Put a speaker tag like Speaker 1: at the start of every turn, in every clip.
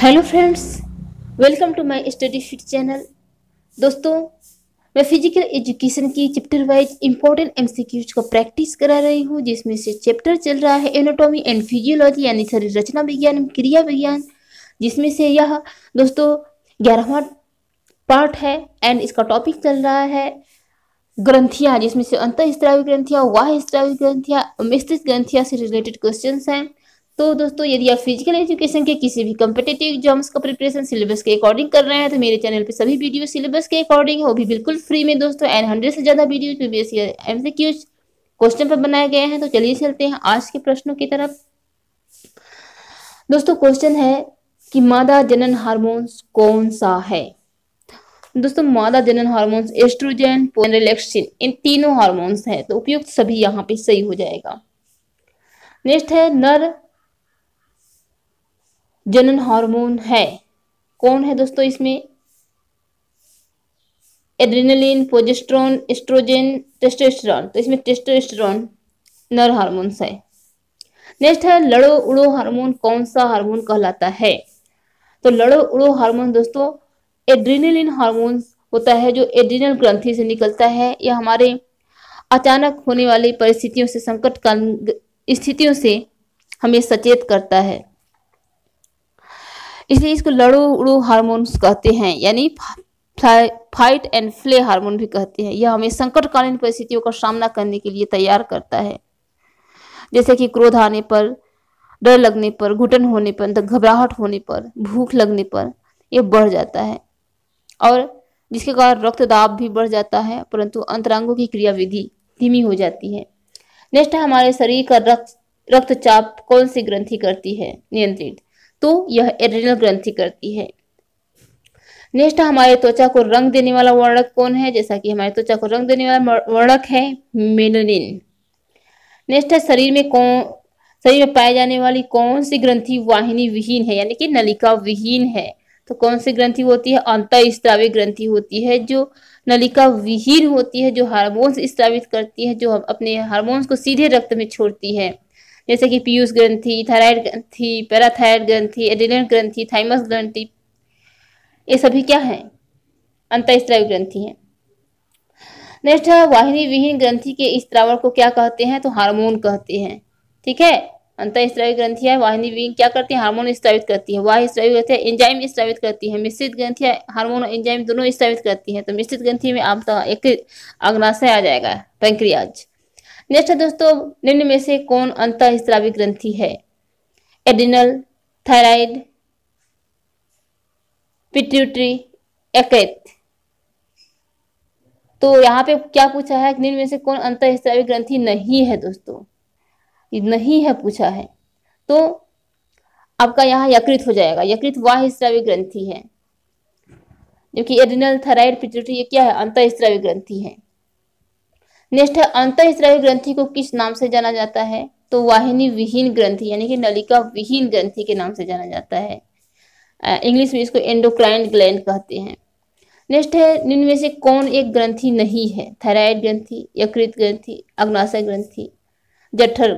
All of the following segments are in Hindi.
Speaker 1: hello friends welcome to my study fit channel दोस्तों मैं फिजिकल एजुकेशन की चैप्टर वाइज इंपॉर्टेंट एमसीक्यूज को प्रैक्टिस करा रही हूँ जिसमें से चैप्टर चल रहा है एनाटॉमी एंड फिजियोलॉजी यानी शरीर रचना विज्ञान क्रिया विज्ञान जिसमें से यह दोस्तों ग्यारहवा पार्ट है एंड इसका टॉपिक चल रहा है ग्रंथियाँ जिसमें से अंतर स्त्रावी ग्रंथियाँ वाह स्त्रावी ग्रंथियाँ मिश्रित ग्रंथियाँ से रिलेटेड क्वेश्चन हैं तो दोस्तों यदि आप फिजिकल एजुकेशन के किसी भी कम्पिटेटिव एग्जाम्स का प्रिपरेशन सिलेबस के अकॉर्डिंग कर रहे हैं तो मेरे चैनल पे सभी वीडियो सिलेबस के अकॉर्डिंग है वो भी बिल्कुल फ्री में दोस्तों एंड हंड्रेड से ज़्यादा वीडियो प्रीवियस क्वेश्चन पर बनाए गए हैं तो चलिए चलते हैं आज के प्रश्नों की तरफ दोस्तों क्वेश्चन है कि मादा जनन हार्मोन्स कौन सा है दोस्तों मादा जनन हार्मोन्स एस्ट्रोजन पोनरेलेक्सिन इन तीनों हार्मोन्स हैं तो उपयुक्त सभी यहाँ पे सही हो जाएगा नेक्स्ट है नर जनन हार्मोन है कौन है दोस्तों इसमें एड्रेनलिन पोजेस्ट्रॉन एस्ट्रोजन टेस्टोस्टेरॉन तो इसमें टेस्टोस्टेरॉन नर हार्मोन है नेक्स्ट है लड़ो उड़ो हार्मोन कौन सा हार्मोन कहलाता है तो लड़ो उड़ो हार्मोन दोस्तों एड्रीनलिन हार्मोन होता है जो एड्रीनल ग्रंथि से निकलता है यह हमारे अचानक होने वाली परिस्थितियों से संकट स्थितियों से हमें सचेत करता है इसलिए इसको लड़ो उड़ो हार्मोन्स कहते हैं यानी फाइट एंड फ्ले हार्मोन भी कहते हैं यह हमें संकटकालीन परिस्थितियों का सामना करने के लिए तैयार करता है जैसे कि क्रोध आने पर डर लगने पर घुटन होने पर घबराहट होने पर भूख लगने पर यह बढ़ जाता है और जिसके कारण रक्त दाब भी बढ़ जाता है परंतु अंतरांगों की क्रियाविधि धीमी हो जाती है नेक्स्ट हमारे शरीर का रक्त रक्तचाप कौन सी ग्रंथि करती है नियंत्रित तो यह एड्रिनल ग्रंथि करती है नेक्स्ट हमारे त्वचा को रंग देने वाला वर्णक कौन है जैसा कि हमारे त्वचा को रंग देने वाला वर्णक है मेलोनिन नेक्स्ट है शरीर में कौन शरीर में पाए जाने वाली कौन सी ग्रंथि वाहिनी विहीन है यानी कि नलिका विहीन है तो कौन सी ग्रंथि होती है अंत स्त्रावी ग्रंथि होती है जो नलिका विहीन होती है जो हार्मोन्स स्त्रावित करती है जो अपने हार्मोन्स को सीधे रक्त में छोड़ती है जैसे कि पीयूष ग्रंथि थायराइड ग्रंथि पैराथायराइड ग्रंथि एडिलेंट ग्रंथि थाइमस ग्रंथि ये सभी क्या हैं अंतःस्त्रावी ग्रंथि हैं नेक्स्ट है वाहिनी विहीन ग्रंथि के इस त्रावण को क्या कहते हैं तो हार्मोन कहते हैं ठीक है अंतर स्त्रावी ग्रंथियाँ वाहिनी विहीन क्या करती है हार्मोन स्त्रावित करती है वाह स्त्रावी ग्रंथियाँ एंजाइम स्त्रावित करती है मिश्रित ग्रंथियाँ हार्मोन और एंजाइम दोनों स्त्रावित करती है तो मिश्रित ग्रंथि में आपका एक अग्नाशय आ जाएगा पेंक्रियाज नेक्स्ट है दोस्तों निम्न में से कौन अंत स्त्रावी ग्रंथि है एडिनल थायराइड पिट्यूटरी एकैत तो यहाँ पे क्या पूछा है निम्न में से कौन अंत स्त्रावी ग्रंथि नहीं है दोस्तों नहीं है पूछा है तो आपका यहाँ यकृत हो जाएगा यकृत वाह स्त्रावी ग्रंथि है जो एडिनल थायराइड पिट्यूटरी ये क्या है अंत स्त्रावी ग्रंथि है नेक्स्ट है अंत ग्रंथि को किस नाम से जाना जाता है तो वाहिनी विहीन ग्रंथि यानी कि नलिका विहीन ग्रंथि के नाम से जाना जाता है इंग्लिश में इसको एंडोक्राइन ग्लैंड कहते हैं नेक्स्ट है निम्न में से कौन एक ग्रंथि नहीं है थायराइड ग्रंथि यकृत ग्रंथि अग्नाशय ग्रंथि जठर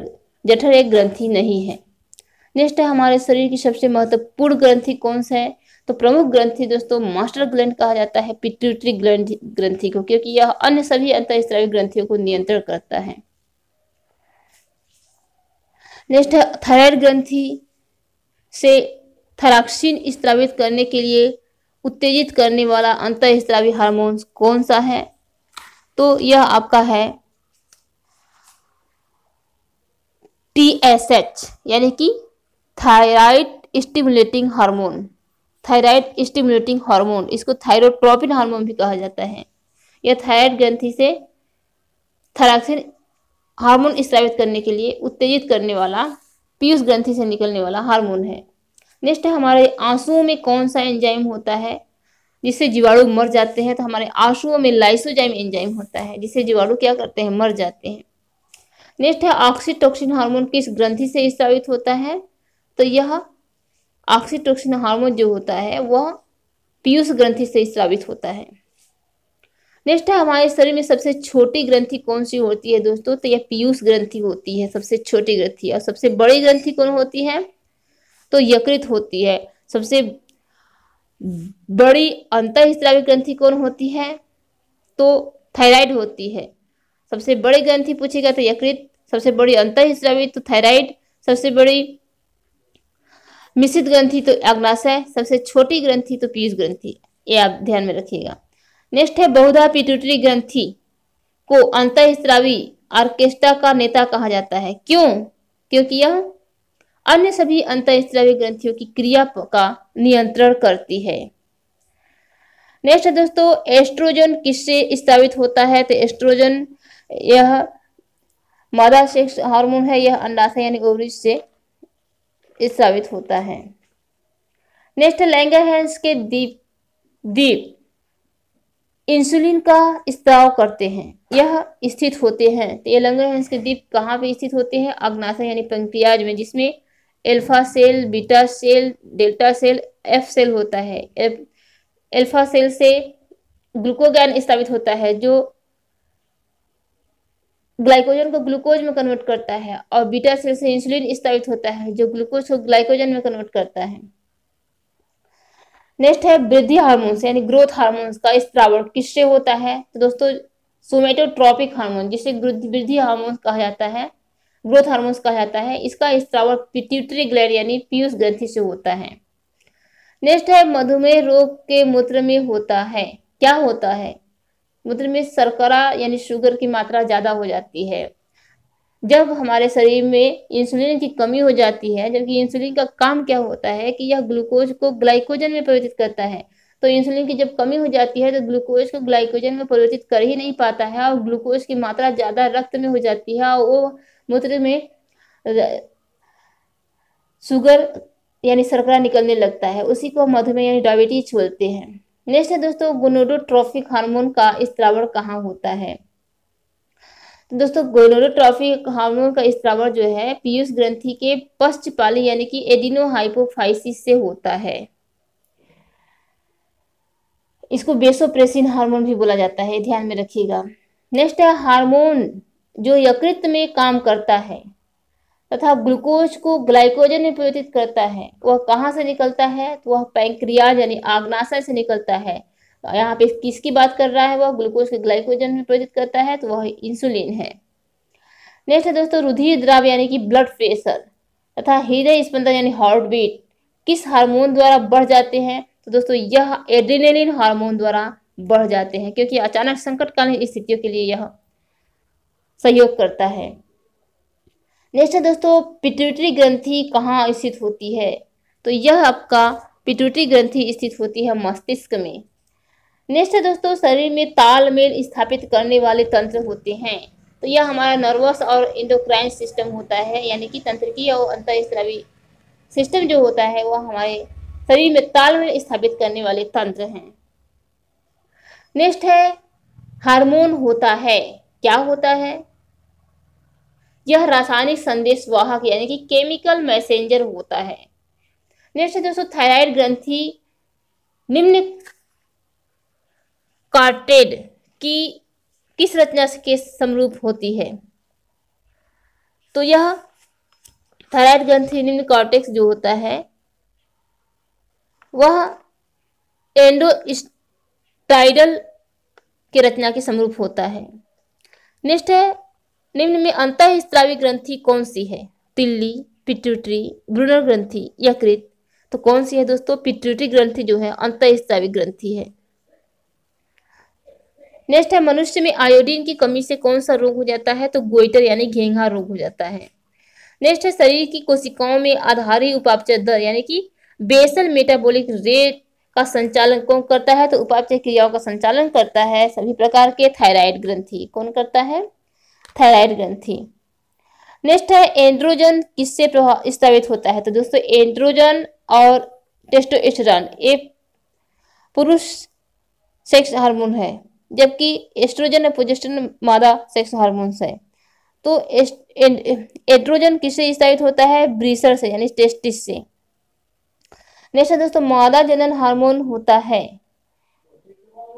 Speaker 1: जठर एक ग्रंथि नहीं है नेक्स्ट है हमारे शरीर की सबसे महत्वपूर्ण ग्रंथि कौन सा है तो प्रमुख ग्रंथि दोस्तों मास्टर ग्लैंड कहा जाता है पिट्यूटरी ग्लैंड ग्रंथि को क्योंकि यह अन्य सभी अंतरस्त्रावी ग्रंथियों को नियंत्रण करता है नेक्स्ट है थायराइड ग्रंथि से थराक्सिन स्त्रावित करने के लिए उत्तेजित करने वाला अंतरस्त्रावी हारमोन कौन सा है तो यह आपका है टी एस एच यानी कि thyroid stimulating hormone thyroid stimulating hormone इसको थायरोट्रोपिन हार्मोन भी कहा जाता है यह थायराइड ग्रंथि से थायराक्सिन हार्मोन स्रावित करने के लिए उत्तेजित करने वाला पीयूष ग्रंथि से निकलने वाला हार्मोन है नेक्स्ट है हमारे आंसुओं में कौन सा एंजाइम होता है जिससे जीवाणु मर जाते हैं तो हमारे आंसुओं में लाइसोजाइम एंजाइम होता है जिससे जीवाणु क्या करते हैं मर जाते हैं नेक्स्ट है ऑक्सीटोक्सिन हार्मोन किस ग्रंथि से स्रावित होता है तो यह ऑक्सीटोक्सिन हार्मोन जो होता है वह पीयूष ग्रंथि से स्रावित होता है नेक्स्ट है हमारे शरीर में सबसे छोटी ग्रंथि कौन सी होती है दोस्तों तो यह पीयूष ग्रंथि होती है सबसे छोटी ग्रंथि और सबसे बड़ी ग्रंथि कौन होती है तो यकृत होती है सबसे बड़ी अंत स्त्रावी ग्रंथि कौन होती है तो थायराइड होती है सबसे बड़ी ग्रंथि पूछेगा तो यकृत सबसे बड़ी अंत स्त्रावी तो थायराइड सबसे बड़ी मिश्रित ग्रंथि तो अग्नाशय सबसे छोटी ग्रंथि तो पीयूष ग्रंथि ये आप ध्यान में रखिएगा नेक्स्ट है बहुधा पिट्यूटरी ग्रंथि को स्त्रावी ऑर्केस्ट्रा का नेता कहा जाता है क्यों क्योंकि यह अन्य सभी स्त्रावी ग्रंथियों की क्रिया का नियंत्रण करती है नेक्स्ट है दोस्तों एस्ट्रोजन किससे स्थापित होता है तो एस्ट्रोजन यह मादा सेक्स हार्मोन है यह अंडाशय यानी ओवरिज से साबित होता है नेक्स्ट लैंगर है इसके दीप दीप इंसुलिन का स्त्राव करते हैं यह स्थित होते हैं तो ये लंगर है इसके दीप कहाँ पे स्थित होते हैं अग्नाशय यानी पंक्तियाज में जिसमें alpha cell beta cell delta cell F cell होता है एल्फा सेल से ग्लूकोगैन स्थापित होता है जो ग्लाइकोजन को ग्लूकोज में कन्वर्ट करता है और बीटा सेल से इंसुलिन स्थापित होता है जो ग्लूकोज को ग्लाइकोजन में कन्वर्ट करता है नेक्स्ट है वृद्धि हार्मोन्स यानी ग्रोथ हार्मोन्स का स्त्रावण किससे होता है तो दोस्तों सोमेटोट्रॉपिक हार्मोन जिसे वृद्धि हार्मोन्स कहा जाता है ग्रोथ हार्मोन्स कहा जाता है इसका स्त्रावण पिट्यूटरी ग्लैंड यानी पीयूष ग्रंथि से होता है नेक्स्ट है मधुमेह रोग के मूत्र में होता है क्या होता है मूत्र में शर्करा यानी शुगर की मात्रा ज्यादा हो जाती है जब हमारे शरीर में इंसुलिन की कमी हो जाती है जबकि इंसुलिन का काम क्या होता है कि यह ग्लूकोज को ग्लाइकोजन में परिवर्तित करता है तो इंसुलिन की जब कमी हो जाती है तो ग्लूकोज को ग्लाइकोजन में परिवर्तित कर ही नहीं पाता है और ग्लूकोज की मात्रा ज्यादा रक्त में हो जाती है और वो मूत्र में शुगर यानी सरकरा निकलने लगता है उसी को मधुमेह यानी डायबिटीज बोलते हैं नेक्स्ट है दोस्तों गोनोडोट्रॉफिक हार्मोन का स्त्रावण कहाँ होता है तो दोस्तों गोनोडोट्रॉफिक हार्मोन का स्त्रावण जो है पीयूष ग्रंथि के पश्चपाली यानी कि एडिनो हाइपोफाइसिस से होता है इसको बेसोप्रेसिन हार्मोन भी बोला जाता है ध्यान में रखिएगा नेक्स्ट है हार्मोन जो यकृत में काम करता है तथा ग्लूकोज को ग्लाइकोजन में परिवर्तित करता है वह कहाँ से निकलता है तो वह पैंक्रियाज यानी आग्नाशय से निकलता है यहाँ पे किसकी बात कर रहा है वह ग्लूकोज के ग्लाइकोजन में परिवर्तित करता है तो वह इंसुलिन है नेक्स्ट है दोस्तों रुधिर द्राव यानी कि ब्लड प्रेशर तथा हृदय स्पंदन यानी हार्ट बीट किस हार्मोन द्वारा बढ़ जाते हैं तो दोस्तों यह एड्रीनेलिन हार्मोन द्वारा बढ़ जाते हैं क्योंकि अचानक संकटकालीन स्थितियों के लिए यह सहयोग करता है नेक्स्ट है दोस्तों पिट्यूटरी ग्रंथि कहाँ स्थित होती है तो यह आपका पिट्यूटरी ग्रंथि स्थित होती है मस्तिष्क में नेक्स्ट है दोस्तों शरीर में तालमेल स्थापित करने वाले तंत्र होते हैं तो यह हमारा नर्वस और इंडोक्राइन सिस्टम होता है यानी कि तंत्रिकी और अंतरस्रावी सिस्टम जो होता है वह हमारे शरीर में तालमेल स्थापित करने वाले तंत्र हैं नेक्स्ट है हार्मोन होता है क्या होता है यह रासायनिक संदेश वाहक यानी कि केमिकल मैसेंजर होता है नेक्स्ट है दोस्तों थायराइड ग्रंथि निम्न कार्टेड की किस रचना के समरूप होती है तो यह थायराइड ग्रंथि निम्न कार्टेक्स जो होता है वह एंडोस्टाइडल की रचना के समरूप होता है नेक्स्ट है निम्न में अंत स्त्रावी ग्रंथि कौन सी है तिल्ली पिट्यूटरी ब्रूनर ग्रंथि यकृत तो कौन सी है दोस्तों पिट्यूटरी ग्रंथि जो है अंत स्त्रावी ग्रंथि है नेक्स्ट है मनुष्य में आयोडीन की कमी से कौन सा रोग हो जाता है तो गोइटर यानी घेंघा रोग हो जाता है नेक्स्ट है शरीर की कोशिकाओं में आधारी उपापचय दर यानी कि बेसल मेटाबॉलिक रेट का संचालन कौन करता है तो उपापचय क्रियाओं का संचालन करता है सभी प्रकार के थायराइड ग्रंथि कौन करता है थैलाइड ग्रंथि नेक्स्ट है एंड्रोजन किससे स्थापित होता है तो दोस्तों एंड्रोजन और टेस्टोस्टेरोन ये पुरुष सेक्स हार्मोन है जबकि एस्ट्रोजन और प्रोजेस्टेरोन मादा सेक्स हार्मोन है तो एंड्रोजन किससे स्थापित होता है ब्रीसर से यानी टेस्टिस से नेक्स्ट है दोस्तों मादा जनन हार्मोन होता है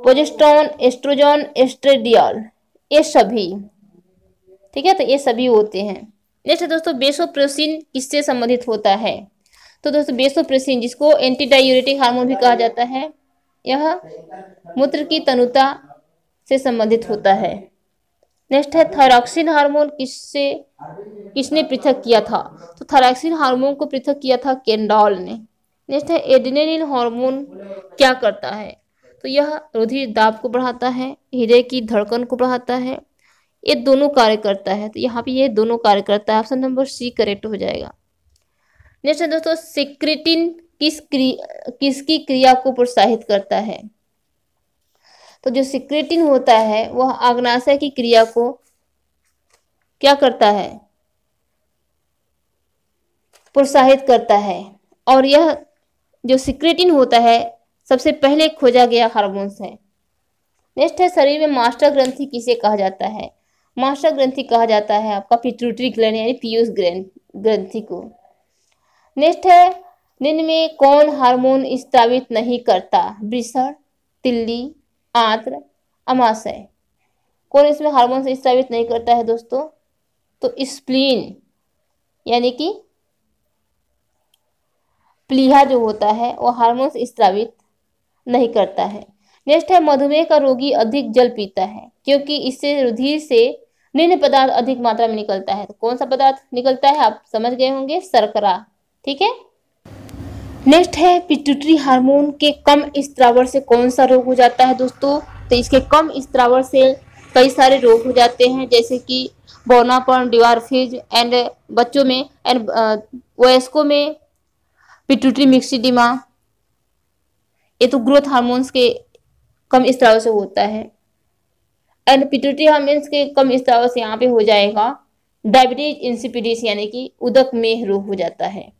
Speaker 1: प्रोजेस्ट्रॉन एस्ट्रोजन एस्ट्रेडियल ये सभी ठीक है तो ये सभी होते हैं नेक्स्ट है दोस्तों बेसोप्रोसिन किससे संबंधित होता है तो दोस्तों बेसोप्रोसिन जिसको एंटी डायूरेटिक हार्मोन भी कहा जाता है यह मूत्र की तनुता से संबंधित होता है नेक्स्ट है थायरॉक्सिन हार्मोन किससे किसने पृथक किया था तो थायरॉक्सिन हार्मोन को पृथक किया था केंडॉल ने नेक्स्ट है एड्रेनलिन हार्मोन क्या करता है तो यह रुधिर दाब को बढ़ाता है हृदय की धड़कन को बढ़ाता है ये दोनों कार्य करता है तो यहाँ पे ये दोनों कार्य करता है ऑप्शन नंबर सी करेक्ट हो जाएगा नेक्स्ट है दोस्तों सिक्रेटिन किस क्रिया किसकी क्रिया को प्रोत्साहित करता है तो जो सिक्रेटिन होता है वह आग्नाशय की क्रिया को क्या करता है प्रोत्साहित करता है और यह जो सिक्रेटिन होता है सबसे पहले खोजा गया हार्मोन्स है नेक्स्ट है शरीर में मास्टर ग्रंथि किसे कहा जाता है मास्टर ग्रंथि कहा जाता है आपका पिट्रूटरी ग्लैंड यानी पीयूष ग्रंथि को नेक्स्ट है निम्न में कौन हार्मोन स्त्रावित नहीं करता वृषण तिल्ली आंत्र अमाशय कौन इसमें हार्मोन स्थापित स्त्रावित नहीं करता है दोस्तों तो स्प्लीन यानी कि प्लीहा जो होता है वो हार्मोन स्त्रावित नहीं करता है नेक्स्ट है मधुमेह का रोगी अधिक जल पीता है क्योंकि इससे रुधिर से निर्णय पदार्थ अधिक मात्रा में निकलता है तो कौन सा पदार्थ निकलता है आप समझ गए होंगे सरकरा ठीक है नेक्स्ट है पिट्यूटरी हार्मोन के कम स्त्रावर से कौन सा रोग हो जाता है दोस्तों तो इसके कम स्त्रावर से कई सारे रोग हो जाते हैं जैसे कि बोनापन डिवारफिज एंड बच्चों में एंड वयस्कों में पिट्यूटरी मिक्सिडिमा ये तो ग्रोथ हार्मोन्स के कम स्त्रावर से होता है एंड पिट्यूटरी मीन्स के कम स्त्राव से यहाँ पे हो जाएगा डायबिटीज इंसिपिडिस यानी कि उदक में रोग हो जाता है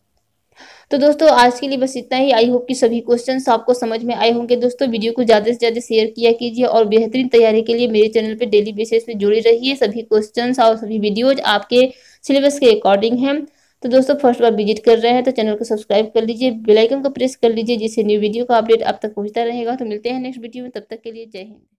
Speaker 1: तो दोस्तों आज के लिए बस इतना ही आई होप कि सभी क्वेश्चन आपको समझ में आए होंगे दोस्तों वीडियो को ज़्यादा से ज़्यादा शेयर किया कीजिए और बेहतरीन तैयारी के लिए मेरे चैनल पे डेली बेसिस पे जुड़े रहिए सभी क्वेश्चन और सभी वीडियोज आपके सिलेबस के अकॉर्डिंग हैं तो दोस्तों फर्स्ट बार विजिट कर रहे हैं तो चैनल को सब्सक्राइब कर लीजिए बेलाइकन को प्रेस कर लीजिए जिससे न्यू वीडियो का अपडेट आप तक पहुंचता रहेगा तो मिलते हैं नेक्स्ट वीडियो में तब तक के लिए जय हिंद